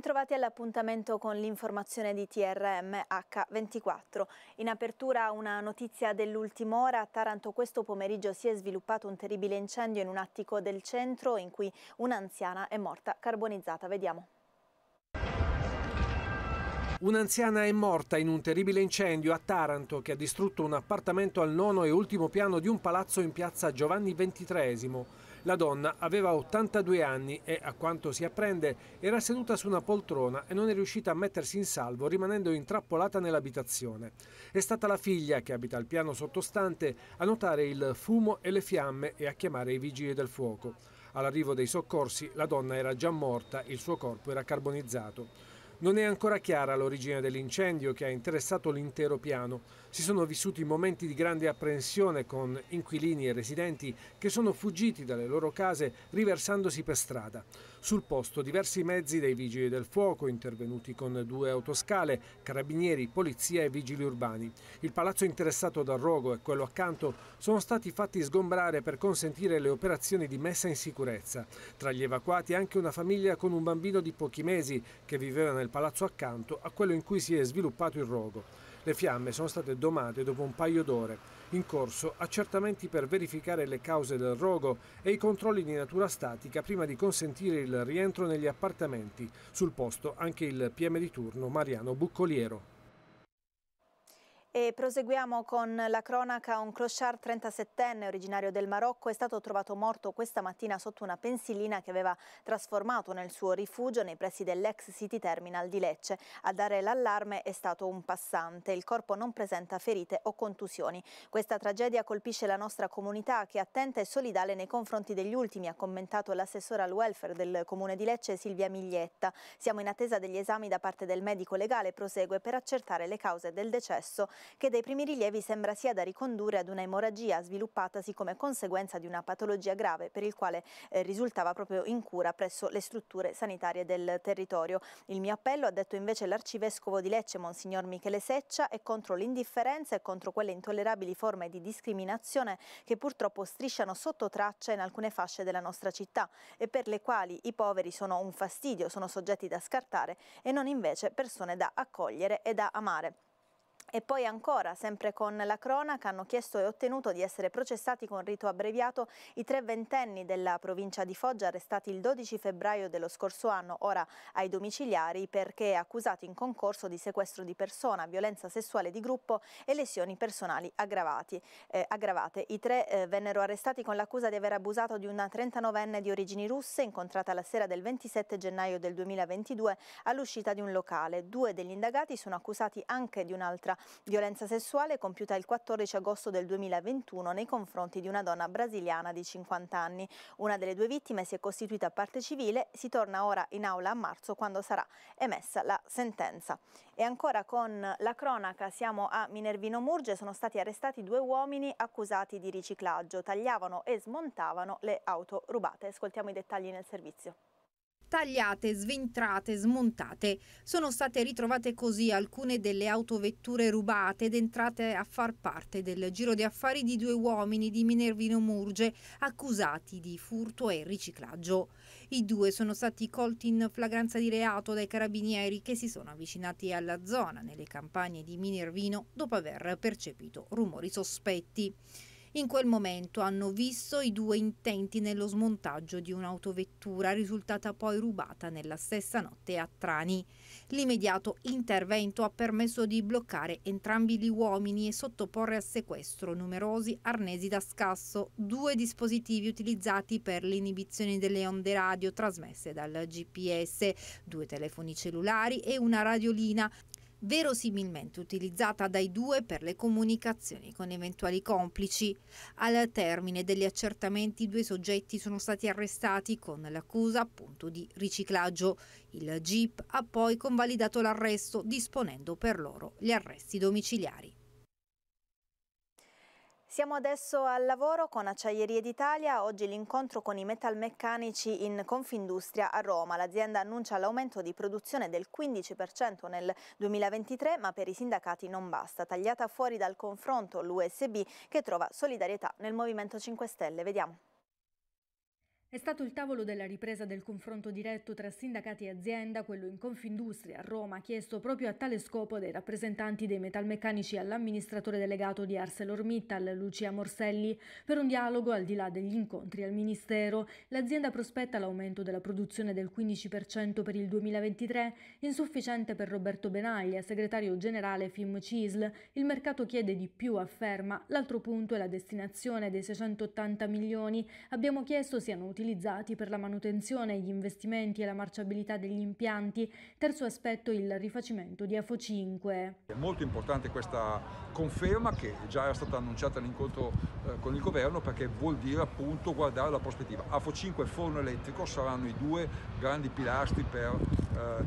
Bentrovati all'appuntamento con l'informazione di TRM H24. In apertura una notizia dell'ultima ora, a Taranto questo pomeriggio si è sviluppato un terribile incendio in un attico del centro in cui un'anziana è morta carbonizzata. Vediamo. Un'anziana è morta in un terribile incendio a Taranto che ha distrutto un appartamento al nono e ultimo piano di un palazzo in piazza Giovanni XXIII. La donna aveva 82 anni e, a quanto si apprende, era seduta su una poltrona e non è riuscita a mettersi in salvo rimanendo intrappolata nell'abitazione. È stata la figlia, che abita al piano sottostante, a notare il fumo e le fiamme e a chiamare i vigili del fuoco. All'arrivo dei soccorsi la donna era già morta, il suo corpo era carbonizzato. Non è ancora chiara l'origine dell'incendio che ha interessato l'intero piano. Si sono vissuti momenti di grande apprensione con inquilini e residenti che sono fuggiti dalle loro case riversandosi per strada. Sul posto diversi mezzi dei vigili del fuoco intervenuti con due autoscale, carabinieri, polizia e vigili urbani. Il palazzo interessato dal rogo e quello accanto sono stati fatti sgombrare per consentire le operazioni di messa in sicurezza. Tra gli evacuati anche una famiglia con un bambino di pochi mesi che viveva nel palazzo accanto a quello in cui si è sviluppato il rogo. Le fiamme sono state domate dopo un paio d'ore. In corso accertamenti per verificare le cause del rogo e i controlli di natura statica prima di consentire il rientro negli appartamenti. Sul posto anche il PM di turno Mariano Buccoliero. E proseguiamo con la cronaca. Un clochard 37enne originario del Marocco è stato trovato morto questa mattina sotto una pensilina che aveva trasformato nel suo rifugio nei pressi dell'ex City Terminal di Lecce. A dare l'allarme è stato un passante. Il corpo non presenta ferite o contusioni. Questa tragedia colpisce la nostra comunità che è attenta e solidale nei confronti degli ultimi, ha commentato l'assessore al welfare del comune di Lecce Silvia Miglietta. Siamo in attesa degli esami da parte del medico legale, prosegue per accertare le cause del decesso che dai primi rilievi sembra sia da ricondurre ad una emorragia sviluppatasi come conseguenza di una patologia grave per il quale eh, risultava proprio in cura presso le strutture sanitarie del territorio. Il mio appello, ha detto invece l'arcivescovo di Lecce, Monsignor Michele Seccia, è contro l'indifferenza e contro quelle intollerabili forme di discriminazione che purtroppo strisciano sotto traccia in alcune fasce della nostra città e per le quali i poveri sono un fastidio, sono soggetti da scartare e non invece persone da accogliere e da amare. E poi ancora, sempre con la cronaca, hanno chiesto e ottenuto di essere processati con rito abbreviato i tre ventenni della provincia di Foggia arrestati il 12 febbraio dello scorso anno, ora ai domiciliari, perché accusati in concorso di sequestro di persona, violenza sessuale di gruppo e lesioni personali eh, aggravate. I tre eh, vennero arrestati con l'accusa di aver abusato di una 39enne di origini russe, incontrata la sera del 27 gennaio del 2022 all'uscita di un locale. Due degli indagati sono accusati anche di un'altra violenza sessuale compiuta il 14 agosto del 2021 nei confronti di una donna brasiliana di 50 anni. Una delle due vittime si è costituita parte civile, si torna ora in aula a marzo quando sarà emessa la sentenza. E ancora con la cronaca siamo a Minervino Murge, sono stati arrestati due uomini accusati di riciclaggio, tagliavano e smontavano le auto rubate. Ascoltiamo i dettagli nel servizio tagliate, sventrate, smontate. Sono state ritrovate così alcune delle autovetture rubate ed entrate a far parte del giro di affari di due uomini di Minervino Murge accusati di furto e riciclaggio. I due sono stati colti in flagranza di reato dai carabinieri che si sono avvicinati alla zona nelle campagne di Minervino dopo aver percepito rumori sospetti. In quel momento hanno visto i due intenti nello smontaggio di un'autovettura risultata poi rubata nella stessa notte a Trani. L'immediato intervento ha permesso di bloccare entrambi gli uomini e sottoporre a sequestro numerosi arnesi da scasso, due dispositivi utilizzati per l'inibizione delle onde radio trasmesse dal GPS, due telefoni cellulari e una radiolina verosimilmente utilizzata dai due per le comunicazioni con eventuali complici. Al termine degli accertamenti i due soggetti sono stati arrestati con l'accusa appunto di riciclaggio. Il GIP ha poi convalidato l'arresto disponendo per loro gli arresti domiciliari. Siamo adesso al lavoro con Acciaierie d'Italia, oggi l'incontro con i metalmeccanici in Confindustria a Roma. L'azienda annuncia l'aumento di produzione del 15% nel 2023, ma per i sindacati non basta. Tagliata fuori dal confronto l'USB che trova solidarietà nel Movimento 5 Stelle. Vediamo. È stato il tavolo della ripresa del confronto diretto tra sindacati e azienda, quello in Confindustria a Roma, chiesto proprio a tale scopo dai rappresentanti dei metalmeccanici all'amministratore delegato di ArcelorMittal, Lucia Morselli, per un dialogo al di là degli incontri al Ministero. L'azienda prospetta l'aumento della produzione del 15% per il 2023, insufficiente per Roberto Benaglia, segretario generale FIM CISL. Il mercato chiede di più, afferma. L'altro punto è la destinazione dei 680 milioni. Abbiamo chiesto siano utilizzati utilizzati per la manutenzione, gli investimenti e la marciabilità degli impianti. Terzo aspetto il rifacimento di AFO 5. È molto importante questa conferma che già era stata annunciata all'incontro eh, con il governo perché vuol dire appunto guardare la prospettiva. AFO 5 e forno elettrico saranno i due grandi pilastri per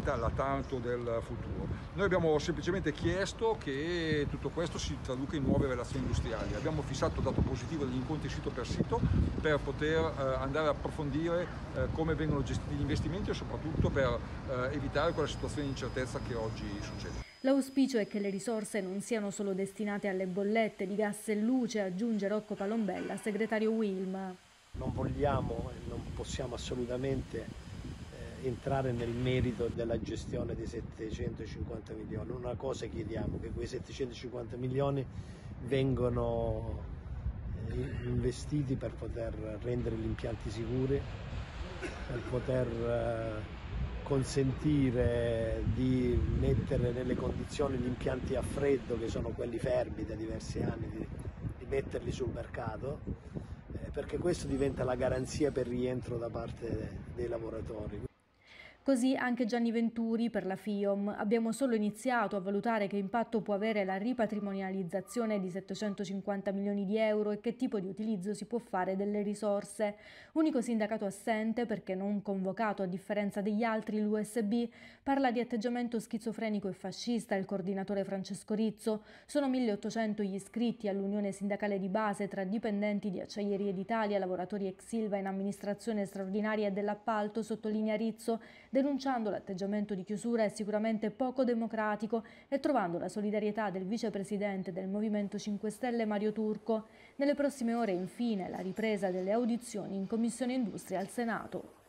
eh, la Taranto del futuro. Noi abbiamo semplicemente chiesto che tutto questo si traduca in nuove relazioni industriali. Abbiamo fissato dato positivo degli incontri sito per sito, per poter eh, andare a approfondire eh, come vengono gestiti gli investimenti e soprattutto per eh, evitare quella situazione di incertezza che oggi succede. L'auspicio è che le risorse non siano solo destinate alle bollette di gas e luce, aggiunge Rocco Palombella, segretario Wilma. Non vogliamo e non possiamo assolutamente eh, entrare nel merito della gestione dei 750 milioni. Una cosa chiediamo, che quei 750 milioni vengano investiti per poter rendere gli impianti sicuri, per poter eh, consentire di mettere nelle condizioni gli impianti a freddo, che sono quelli fermi da diversi anni, di, metterli sul mercato, eh, perché questo diventa la garanzia per rientro da parte dei lavoratori. Così anche Gianni Venturi per la FIOM. Abbiamo solo iniziato a valutare che impatto può avere la ripatrimonializzazione di 750 milioni di euro e che tipo di utilizzo si può fare delle risorse. Unico sindacato assente perché non convocato a differenza degli altri l'USB, parla di atteggiamento schizofrenico e fascista il coordinatore Francesco Rizzo. Sono 1800 gli iscritti all'Unione Sindacale di Base tra dipendenti di Acciaierie d'Italia, lavoratori ex Silva in amministrazione straordinaria dell'appalto, sottolinea Rizzo, denunciando l'atteggiamento di chiusura è sicuramente poco democratico e trovando la solidarietà del vicepresidente del Movimento 5 Stelle Mario Turco. Nelle prossime ore infine la ripresa delle audizioni in Commissione Industria al Senato.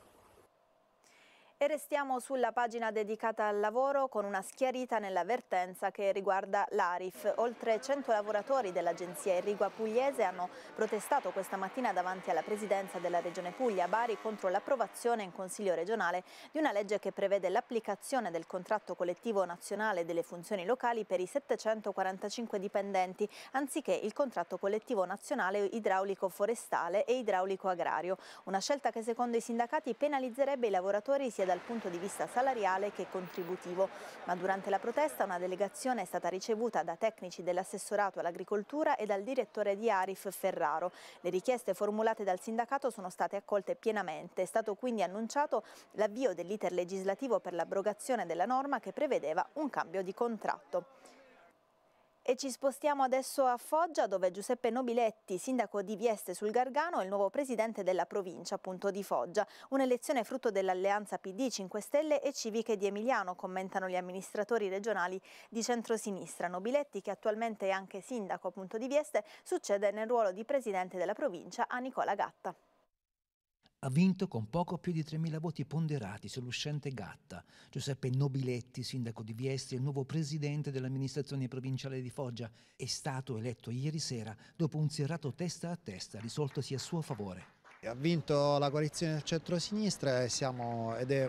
E restiamo sulla pagina dedicata al lavoro con una schiarita nell'avvertenza che riguarda l'Arif. Oltre 100 lavoratori dell'agenzia Irrigua Pugliese hanno protestato questa mattina davanti alla presidenza della regione Puglia Bari contro l'approvazione in consiglio regionale di una legge che prevede l'applicazione del contratto collettivo nazionale delle funzioni locali per i 745 dipendenti anziché il contratto collettivo nazionale idraulico forestale e idraulico agrario. Una scelta che secondo i sindacati penalizzerebbe i lavoratori sia da dal punto di vista salariale che contributivo. Ma durante la protesta una delegazione è stata ricevuta da tecnici dell'assessorato all'agricoltura e dal direttore di Arif Ferraro. Le richieste formulate dal sindacato sono state accolte pienamente. È stato quindi annunciato l'avvio dell'iter legislativo per l'abrogazione della norma che prevedeva un cambio di contratto. E ci spostiamo adesso a Foggia dove Giuseppe Nobiletti, sindaco di Vieste sul Gargano, è il nuovo presidente della provincia appunto di Foggia. Un'elezione frutto dell'alleanza PD 5 Stelle e Civiche di Emiliano, commentano gli amministratori regionali di centrosinistra. Nobiletti, che attualmente è anche sindaco appunto di Vieste, succede nel ruolo di presidente della provincia a Nicola Gatta ha vinto con poco più di 3.000 voti ponderati sull'uscente Gatta. Giuseppe Nobiletti, sindaco di Vieste, il nuovo presidente dell'amministrazione provinciale di Foggia, è stato eletto ieri sera dopo un serrato testa a testa risoltosi a suo favore. Ha vinto la coalizione del centro-sinistra ed è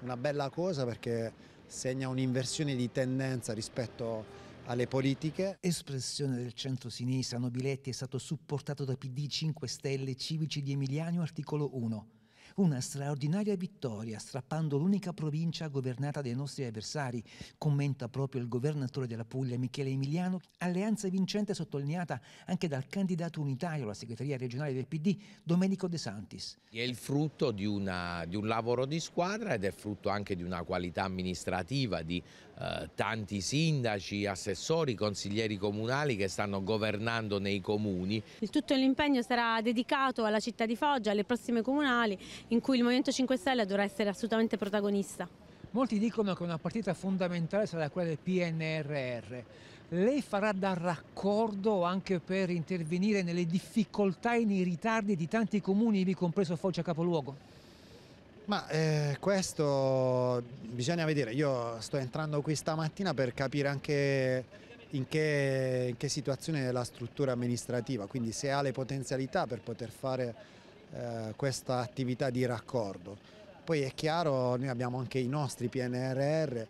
una bella cosa perché segna un'inversione di tendenza rispetto alle politiche. Espressione del centro-sinistra, Nobiletti è stato supportato da PD 5 Stelle Civici di Emiliano, articolo 1. Una straordinaria vittoria, strappando l'unica provincia governata dai nostri avversari, commenta proprio il governatore della Puglia Michele Emiliano, alleanza vincente sottolineata anche dal candidato unitario alla segreteria regionale del PD Domenico De Santis. È il frutto di, una, di un lavoro di squadra ed è frutto anche di una qualità amministrativa, di eh, tanti sindaci, assessori, consiglieri comunali che stanno governando nei comuni. Il tutto l'impegno sarà dedicato alla città di Foggia, alle prossime comunali in cui il Movimento 5 Stelle dovrà essere assolutamente protagonista. Molti dicono che una partita fondamentale sarà quella del PNRR. Lei farà da raccordo anche per intervenire nelle difficoltà e nei ritardi di tanti comuni, vi compreso Foggia Capoluogo? Ma eh, questo bisogna vedere, io sto entrando qui stamattina per capire anche in che, in che situazione è la struttura amministrativa, quindi se ha le potenzialità per poter fare eh, questa attività di raccordo. Poi è chiaro, noi abbiamo anche i nostri PNRR,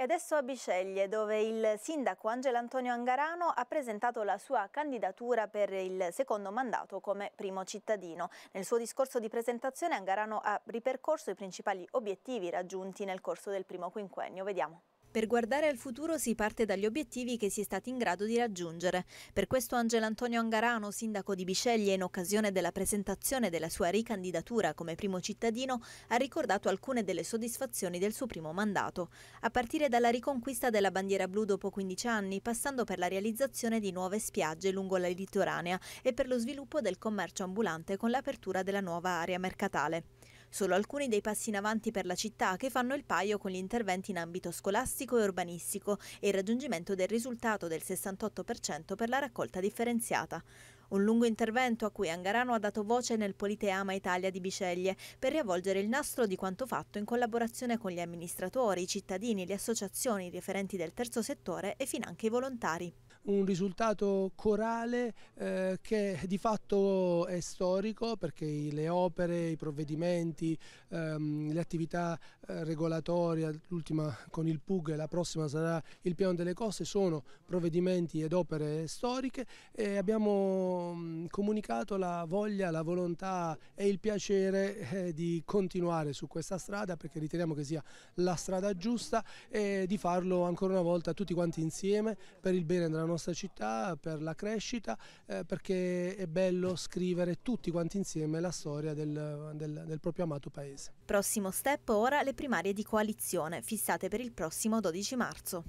e adesso a Biceglie, dove il sindaco Angelo Antonio Angarano ha presentato la sua candidatura per il secondo mandato come primo cittadino. Nel suo discorso di presentazione Angarano ha ripercorso i principali obiettivi raggiunti nel corso del primo quinquennio. Vediamo. Per guardare al futuro si parte dagli obiettivi che si è stati in grado di raggiungere. Per questo Angelo Antonio Angarano, sindaco di Bisceglie, in occasione della presentazione della sua ricandidatura come primo cittadino, ha ricordato alcune delle soddisfazioni del suo primo mandato, a partire dalla riconquista della bandiera blu dopo 15 anni, passando per la realizzazione di nuove spiagge lungo la litoranea e per lo sviluppo del commercio ambulante con l'apertura della nuova area mercatale. Solo alcuni dei passi in avanti per la città che fanno il paio con gli interventi in ambito scolastico e urbanistico e il raggiungimento del risultato del 68% per la raccolta differenziata. Un lungo intervento a cui Angarano ha dato voce nel Politeama Italia di Biceglie per riavvolgere il nastro di quanto fatto in collaborazione con gli amministratori, i cittadini, le associazioni, i referenti del terzo settore e finanche i volontari un risultato corale eh, che di fatto è storico perché le opere, i provvedimenti, ehm, le attività eh, regolatorie, l'ultima con il PUG e la prossima sarà il piano delle coste, sono provvedimenti ed opere storiche e abbiamo mh, mm, comunicato la voglia, la volontà e il piacere eh, di continuare su questa strada perché riteniamo che sia la strada giusta e di farlo ancora una volta tutti quanti insieme per il bene della nostra nostra città, per la crescita, eh, perché è bello scrivere tutti quanti insieme la storia del, del, del proprio amato paese. Prossimo step ora le primarie di coalizione, fissate per il prossimo 12 marzo.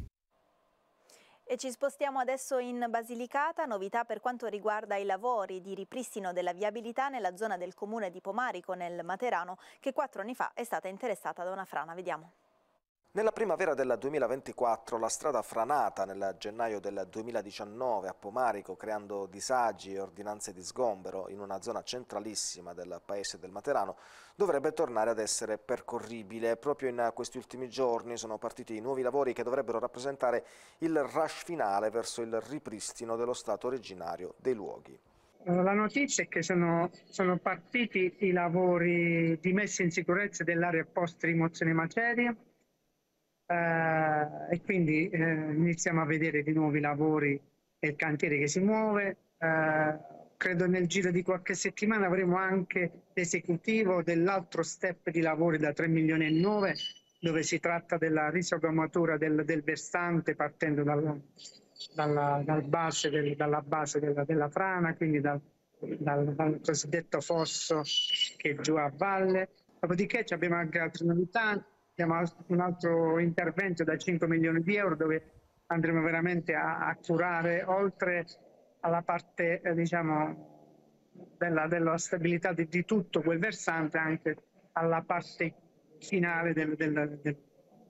E ci spostiamo adesso in Basilicata, novità per quanto riguarda i lavori di ripristino della viabilità nella zona del comune di Pomarico nel Materano che quattro anni fa è stata interessata da una frana. Vediamo. Nella primavera del 2024 la strada franata nel gennaio del 2019 a Pomarico creando disagi e ordinanze di sgombero in una zona centralissima del paese del Materano dovrebbe tornare ad essere percorribile. Proprio in questi ultimi giorni sono partiti i nuovi lavori che dovrebbero rappresentare il rush finale verso il ripristino dello stato originario dei luoghi. La notizia è che sono, sono, partiti i lavori di messa in sicurezza dell'area post rimozione materia eh, e quindi eh, iniziamo a vedere di nuovo i lavori e il cantiere che si muove. Eh, credo nel giro di qualche settimana avremo anche l'esecutivo dell'altro step di lavori da 3 milioni e 9 dove si tratta della risogrammatura del, del versante partendo dalla, dalla, dal base del, dalla base della, della frana, quindi dal, dal, dal, cosiddetto fosso che è giù a valle. Dopodiché abbiamo anche altre novità, abbiamo un altro intervento da 5 milioni di euro dove andremo veramente a, a curare oltre alla parte eh, diciamo, della, della, stabilità di, di, tutto quel versante anche alla parte finale del, del, del,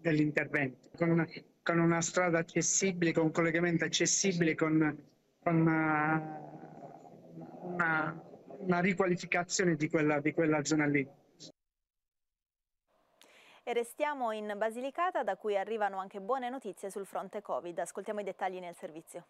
dell'intervento con una, con una, strada accessibile, con un collegamento accessibile, con, con una, eh, una, una riqualificazione di quella, di quella zona lì. E restiamo in Basilicata da cui arrivano anche buone notizie sul fronte Covid. Ascoltiamo i dettagli nel servizio.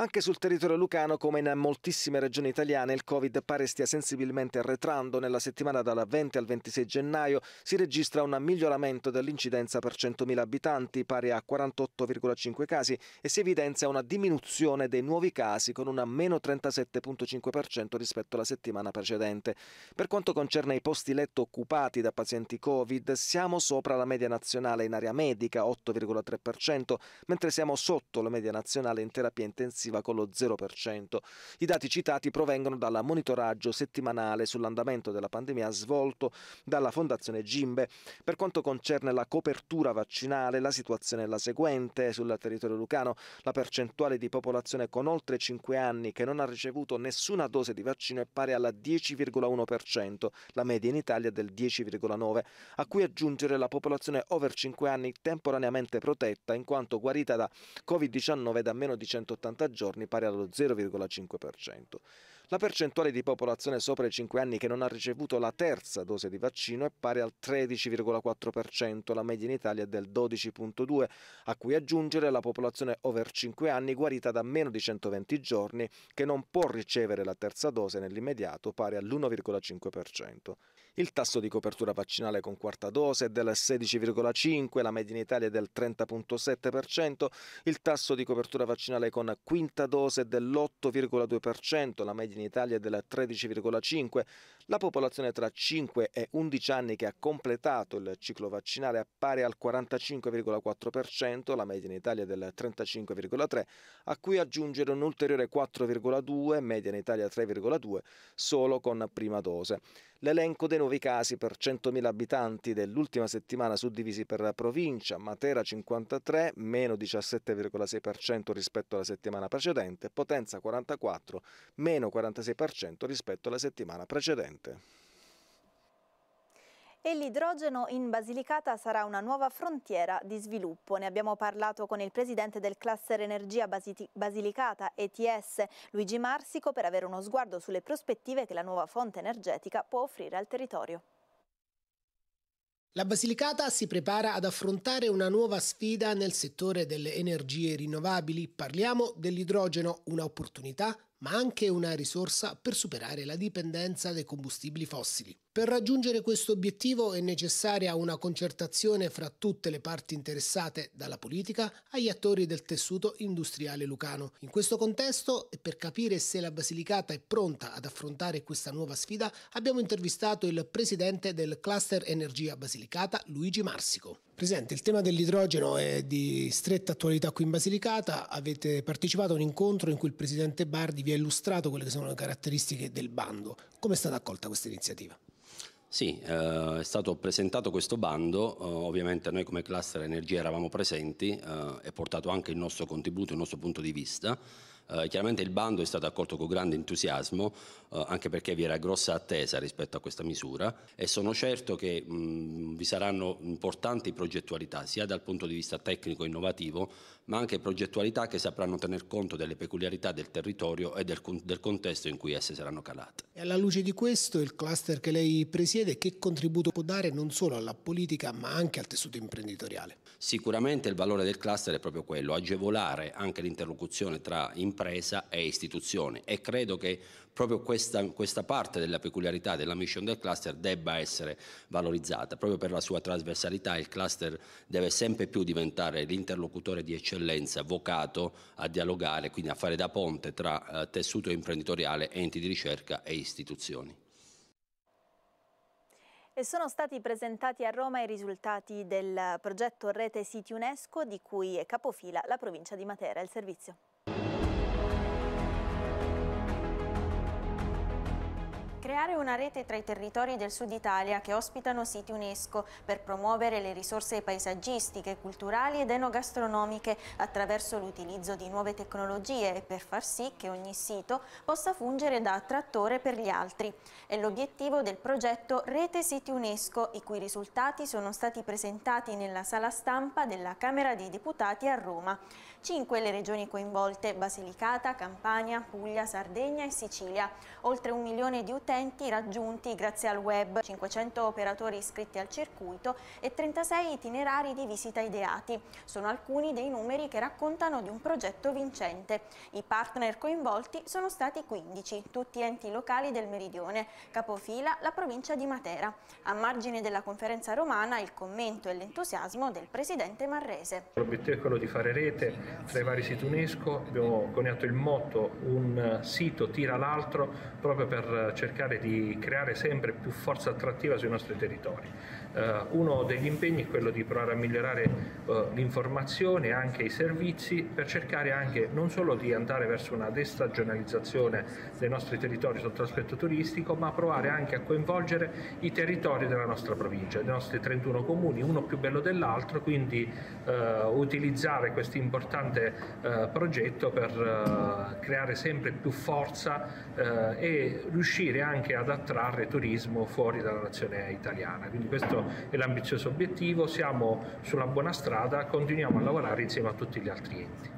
Anche sul territorio lucano, come in moltissime regioni italiane, il Covid pare stia sensibilmente arretrando. Nella settimana dal 20 al 26 gennaio si registra un miglioramento dell'incidenza per 100.000 abitanti, pari a 48,5 casi, e si evidenzia una diminuzione dei nuovi casi con un meno 37,5% rispetto alla settimana precedente. Per quanto concerne i posti letto occupati da pazienti Covid, siamo sopra la media nazionale in area medica, 8,3%, mentre siamo sotto la media nazionale in terapia intensiva passiva con lo 0%. I dati citati provengono dal monitoraggio settimanale sull'andamento della pandemia svolto dalla Fondazione Gimbe. Per quanto concerne la copertura vaccinale, la situazione è la seguente. Sul territorio lucano la percentuale di popolazione con oltre 5 anni che non ha ricevuto nessuna dose di vaccino è pari alla 10,1%, la media in Italia del 10,9%, a cui aggiungere la popolazione over 5 anni temporaneamente protetta in quanto guarita da Covid-19 da meno di 180 giorni giorni pari allo 0,5%. La percentuale di popolazione sopra i 5 anni che non ha ricevuto la terza dose di vaccino è pari al 13,4%, la media in Italia è del 12,2%, a cui aggiungere la popolazione over 5 anni guarita da meno di 120 giorni che non può ricevere la terza dose nell'immediato pari all'1,5%. Il tasso di copertura vaccinale con quarta dose è del 16,5, la media in Italia è del 30,7%, il tasso di copertura vaccinale con quinta dose è dell'8,2%, la media in Italia è del 13,5%, la popolazione tra 5 e 11 anni che ha completato il ciclo vaccinale appare al 45,4%, la media in Italia del 35,3%, a cui aggiungere un ulteriore 4,2%, media in Italia 3,2%, solo con prima dose. L'elenco dei nuovi casi per 100.000 abitanti dell'ultima settimana suddivisi per la provincia, Matera 53, meno 17,6% rispetto alla settimana precedente, Potenza 44, meno 46% rispetto alla settimana precedente ambiente. E l'idrogeno in Basilicata sarà una nuova frontiera di sviluppo. Ne abbiamo parlato con il presidente del cluster Energia Basilicata ETS, Luigi Marsico, per avere uno sguardo sulle prospettive che la nuova fonte energetica può offrire al territorio. La Basilicata si prepara ad affrontare una nuova sfida nel settore delle energie rinnovabili. Parliamo dell'idrogeno, un'opportunità ma anche una risorsa per superare la dipendenza dai combustibili fossili. Per raggiungere questo obiettivo è necessaria una concertazione fra tutte le parti interessate, dalla politica agli attori del tessuto industriale lucano. In questo contesto e per capire se la Basilicata è pronta ad affrontare questa nuova sfida, abbiamo intervistato il presidente del cluster Energia Basilicata, Luigi Marsico. Presidente, il tema dell'idrogeno è di stretta attualità qui in Basilicata. Avete partecipato a un incontro in cui il presidente Bardi vi ha illustrato quelle che sono le caratteristiche del bando. Come è stata accolta questa iniziativa? Sì, eh, è stato presentato questo bando, eh, ovviamente noi come cluster energia eravamo presenti eh, e portato anche il nostro contributo, il nostro punto di vista. Eh, chiaramente il bando è stato accolto con grande entusiasmo, eh, anche perché vi era grossa attesa rispetto a questa misura e sono certo che mh, mm, vi saranno importanti progettualità, sia dal punto di vista tecnico e innovativo, ma anche progettualità che sapranno tener conto delle peculiarità del territorio e del, del contesto in cui esse saranno calate. E alla luce di questo, il cluster che lei presiede, che contributo può dare non solo alla politica, ma anche al tessuto imprenditoriale? Sicuramente il valore del cluster è proprio quello, agevolare anche l'interlocuzione tra imprenditori impresa e istituzione e credo che proprio questa, questa parte della peculiarità della mission del cluster debba essere valorizzata, proprio per la sua trasversalità il cluster deve sempre più diventare l'interlocutore di eccellenza vocato a dialogare, quindi a fare da ponte tra eh, tessuto imprenditoriale, enti di ricerca e istituzioni. E sono stati presentati a Roma i risultati del progetto Rete Siti UNESCO di cui è capofila la provincia di Matera. Il servizio. creare una rete tra i territori del sud Italia che ospitano siti UNESCO per promuovere le risorse paesaggistiche, culturali ed enogastronomiche attraverso l'utilizzo di nuove tecnologie e per far sì che ogni sito possa fungere da attrattore per gli altri. È l'obiettivo del progetto Rete Siti UNESCO, i cui risultati sono stati presentati nella sala stampa della Camera dei Deputati a Roma. Cinque le regioni coinvolte, Basilicata, Campania, Puglia, Sardegna e Sicilia. Oltre un milione di utenti eventi raggiunti grazie al web, 500 operatori iscritti al circuito e 36 itinerari di visita ideati. Sono alcuni dei numeri che raccontano di un progetto vincente. I partner coinvolti sono stati 15, tutti enti locali del Meridione, capofila la provincia di Matera. A margine della conferenza romana il commento e l'entusiasmo del presidente Marrese. L'obiettivo è quello di fare rete tra i vari siti UNESCO, abbiamo coniato il motto un sito tira l'altro proprio per cercare cercare di creare sempre più forza attrattiva sui nostri territori. Eh, uno degli impegni è quello di provare a migliorare eh, l'informazione e anche i servizi per cercare anche non solo di andare verso una destagionalizzazione dei nostri territori sotto l'aspetto turistico, ma provare anche a coinvolgere i territori della nostra provincia, dei nostri 31 comuni, uno più bello dell'altro, quindi eh, utilizzare questo importante progetto per creare sempre più forza e riuscire anche ad attrarre turismo fuori dalla nazione italiana. Quindi questo questo è l'ambizioso obiettivo, siamo sulla buona strada, continuiamo a lavorare insieme a tutti gli altri enti.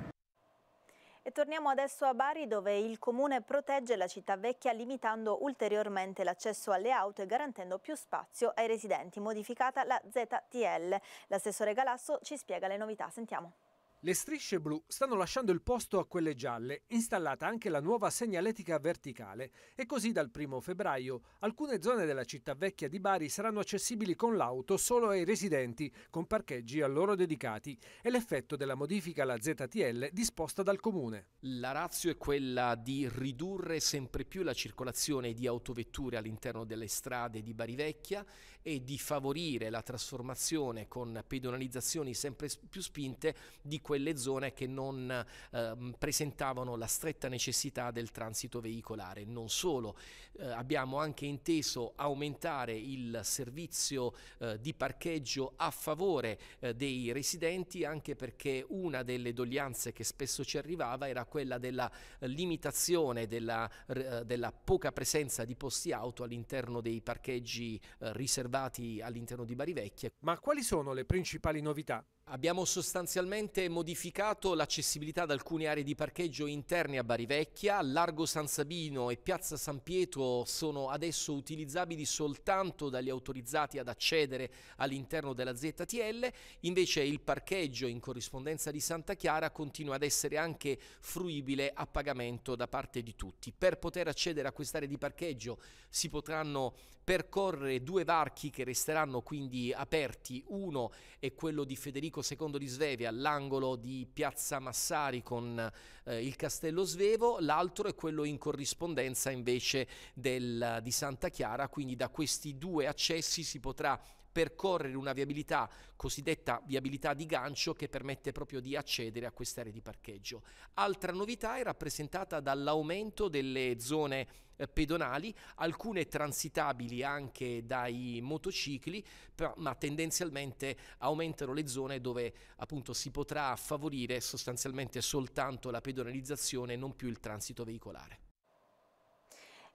E torniamo adesso a Bari dove il comune protegge la città vecchia limitando ulteriormente l'accesso alle auto e garantendo più spazio ai residenti, modificata la ZTL. L'assessore Galasso ci spiega le novità, sentiamo. Le strisce blu stanno lasciando il posto a quelle gialle, installata anche la nuova segnaletica verticale e così dal 1 febbraio alcune zone della città vecchia di Bari saranno accessibili con l'auto solo ai residenti, con parcheggi a loro dedicati. e l'effetto della modifica alla ZTL disposta dal comune. La razio è quella di ridurre sempre più la circolazione di autovetture all'interno delle strade di Bari Vecchia e di favorire la trasformazione con pedonalizzazioni sempre più spinte di quelle zone che non eh, presentavano la stretta necessità del transito veicolare. Non solo, eh, abbiamo anche inteso aumentare il servizio eh, di parcheggio a favore eh, dei residenti anche perché una delle doglianze che spesso ci arrivava era quella della eh, limitazione della, eh, della poca presenza di posti auto all'interno dei parcheggi riservati all'interno di Bari Vecchie. Ma quali sono le principali novità? Abbiamo sostanzialmente modificato l'accessibilità ad alcune aree di parcheggio interne a Bari Vecchia. Largo San Sabino e Piazza San Pietro sono adesso utilizzabili soltanto dagli autorizzati ad accedere all'interno della ZTL, invece il parcheggio in corrispondenza di Santa Chiara continua ad essere anche fruibile a pagamento da parte di tutti. Per poter accedere a quest'area di parcheggio si potranno percorrere due varchi che resteranno quindi aperti, uno è quello di Federico Mirko II di Svevia all'angolo di Piazza Massari con eh, il Castello Svevo, l'altro è quello in corrispondenza invece del, di Santa Chiara, quindi da questi due accessi si potrà percorrere una viabilità cosiddetta viabilità di gancio che permette proprio di accedere a queste aree di parcheggio. Altra novità è rappresentata dall'aumento delle zone eh, pedonali, alcune transitabili anche dai motocicli, ma tendenzialmente aumentano le zone dove appunto si potrà favorire sostanzialmente soltanto la pedonalizzazione e non più il transito veicolare.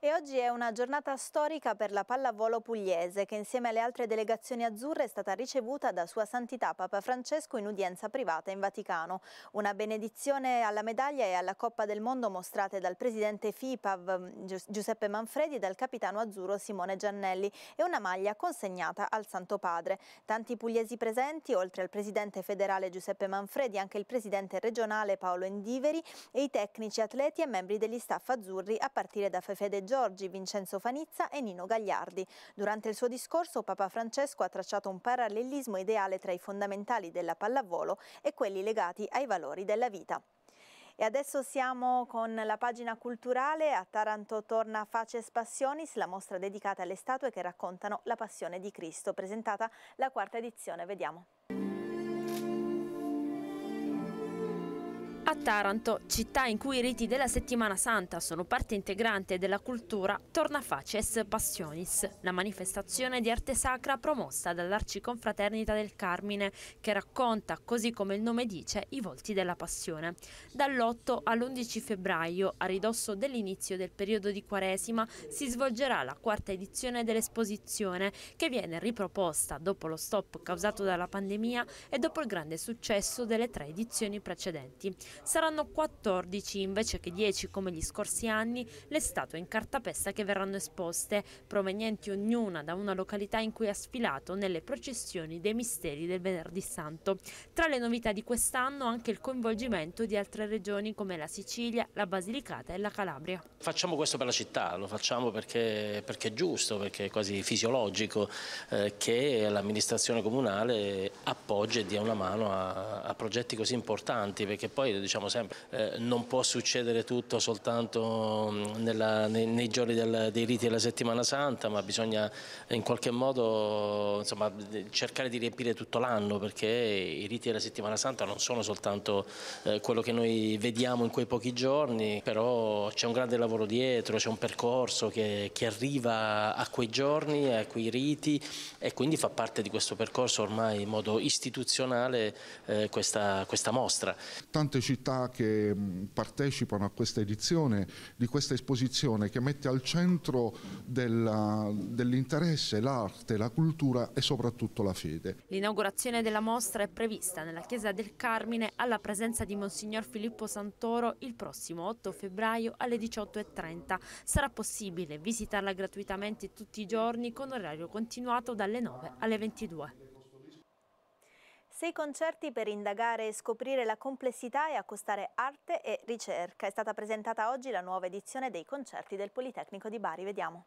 E oggi è una giornata storica per la pallavolo pugliese che insieme alle altre delegazioni azzurre è stata ricevuta da Sua Santità Papa Francesco in udienza privata in Vaticano. Una benedizione alla medaglia e alla Coppa del Mondo mostrate dal presidente FIPAV Giuseppe Manfredi e dal capitano azzurro Simone Giannelli e una maglia consegnata al Santo Padre. Tanti pugliesi presenti, oltre al presidente federale Giuseppe Manfredi, anche il presidente regionale Paolo Endiveri e i tecnici, atleti e membri degli staff azzurri a partire da Fefede Giorgio Giorgi, Vincenzo Fanizza e Nino Gagliardi. Durante il suo discorso Papa Francesco ha tracciato un parallelismo ideale tra i fondamentali della pallavolo e quelli legati ai valori della vita. E adesso siamo con la pagina culturale. A Taranto torna Faces Passionis, la mostra dedicata alle statue che raccontano la passione di Cristo, presentata la quarta edizione. Vediamo. A Taranto, città in cui i riti della settimana santa sono parte integrante della cultura, torna Faces Passionis, la manifestazione di arte sacra promossa dall'Arciconfraternita del Carmine, che racconta, così come il nome dice, i volti della passione. Dall'8 all'11 febbraio, a ridosso dell'inizio del periodo di Quaresima, si svolgerà la quarta edizione dell'esposizione, che viene riproposta dopo lo stop causato dalla pandemia e dopo il grande successo delle tre edizioni precedenti. Saranno 14 invece che 10 come gli scorsi anni le statue in cartapesta che verranno esposte, provenienti ognuna da una località in cui ha sfilato nelle processioni dei misteri del Venerdì Santo. Tra le novità di quest'anno anche il coinvolgimento di altre regioni come la Sicilia, la Basilicata e la Calabria. Facciamo questo per la città, lo facciamo perché, perché è giusto, perché è quasi fisiologico eh, che l'amministrazione comunale appoggia e dia una mano a, a progetti così importanti, perché poi diciamo, diciamo sempre, eh, non può succedere tutto soltanto mm, nella, nei, nei, giorni del, dei riti della settimana santa, ma bisogna eh, in qualche modo insomma, cercare di riempire tutto l'anno perché i riti della settimana santa non sono soltanto eh, quello che noi vediamo in quei pochi giorni, però c'è un grande lavoro dietro, c'è un percorso che, che arriva a quei giorni, a quei riti e quindi fa parte di questo percorso ormai in modo istituzionale eh, questa, questa mostra. Tante ci città che partecipano a questa edizione, di questa esposizione che mette al centro dell'interesse dell l'arte, la cultura e soprattutto la fede. L'inaugurazione della mostra è prevista nella Chiesa del Carmine alla presenza di Monsignor Filippo Santoro il prossimo 8 febbraio alle 18.30. Sarà possibile visitarla gratuitamente tutti i giorni con orario continuato dalle 9 alle 22. Sei concerti per indagare e scoprire la complessità e accostare arte e ricerca. È stata presentata oggi la nuova edizione dei concerti del Politecnico di Bari. Vediamo.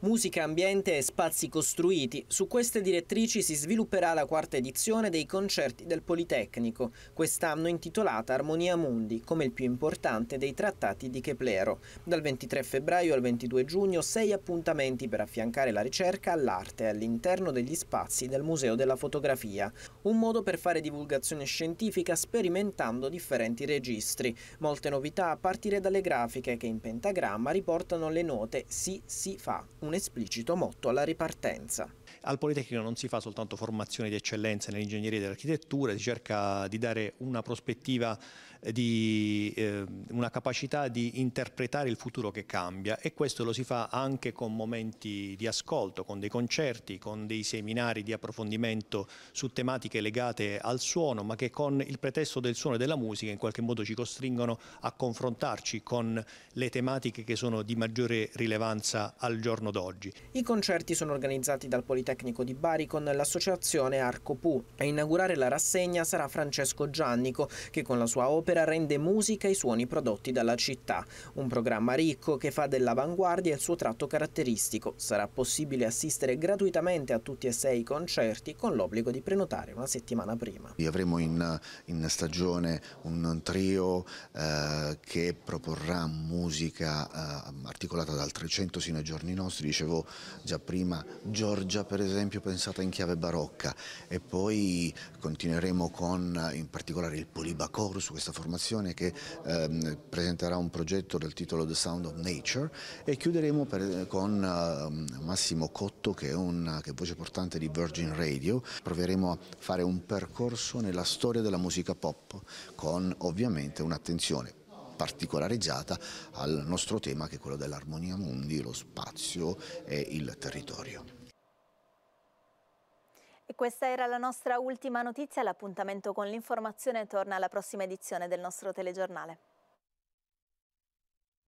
Musica, ambiente e spazi costruiti. Su queste direttrici si svilupperà la quarta edizione dei concerti del Politecnico, quest'anno intitolata Armonia Mundi, come il più importante dei trattati di Keplero. Dal 23 febbraio al 22 giugno sei appuntamenti per affiancare la ricerca all'arte all'interno degli spazi del Museo della Fotografia. Un modo per fare divulgazione scientifica sperimentando differenti registri. Molte novità a partire dalle grafiche che in pentagramma riportano le note Si, Si, Fa, un esplicito motto alla ripartenza. Al Politecnico non si fa soltanto formazione di eccellenza nell'ingegneria e dell'architettura, si cerca di dare una prospettiva, eh, di, eh, una capacità di interpretare il futuro che cambia e questo lo si fa anche con momenti di ascolto, con dei concerti, con dei seminari di approfondimento su tematiche legate al suono, ma che con il pretesto del suono e della musica in qualche modo ci costringono a confrontarci con le tematiche che sono di maggiore rilevanza al giorno d'oggi. I concerti sono organizzati dal Politecnico Politecnico di Bari con l'associazione Arco Arcopù. A inaugurare la rassegna sarà Francesco Giannico, che con la sua opera rende musica i suoni prodotti dalla città. Un programma ricco che fa dell'avanguardia il suo tratto caratteristico. Sarà possibile assistere gratuitamente a tutti e sei i concerti con l'obbligo di prenotare una settimana prima. Vi Avremo in, in stagione un trio eh, che proporrà musica eh, articolata dal 300 sino ai giorni nostri, dicevo già prima Giorgia per esempio pensata in chiave barocca e poi continueremo con in particolare il Polibacore su questa formazione che ehm, presenterà un progetto dal titolo The Sound of Nature e chiuderemo per, con eh, Massimo Cotto che è, un, che è voce portante di Virgin Radio. Proveremo a fare un percorso nella storia della musica pop con ovviamente un'attenzione particolarizzata al nostro tema che è quello dell'armonia mundi, lo spazio e il territorio. Questa era la nostra ultima notizia, l'appuntamento con l'informazione torna alla prossima edizione del nostro telegiornale.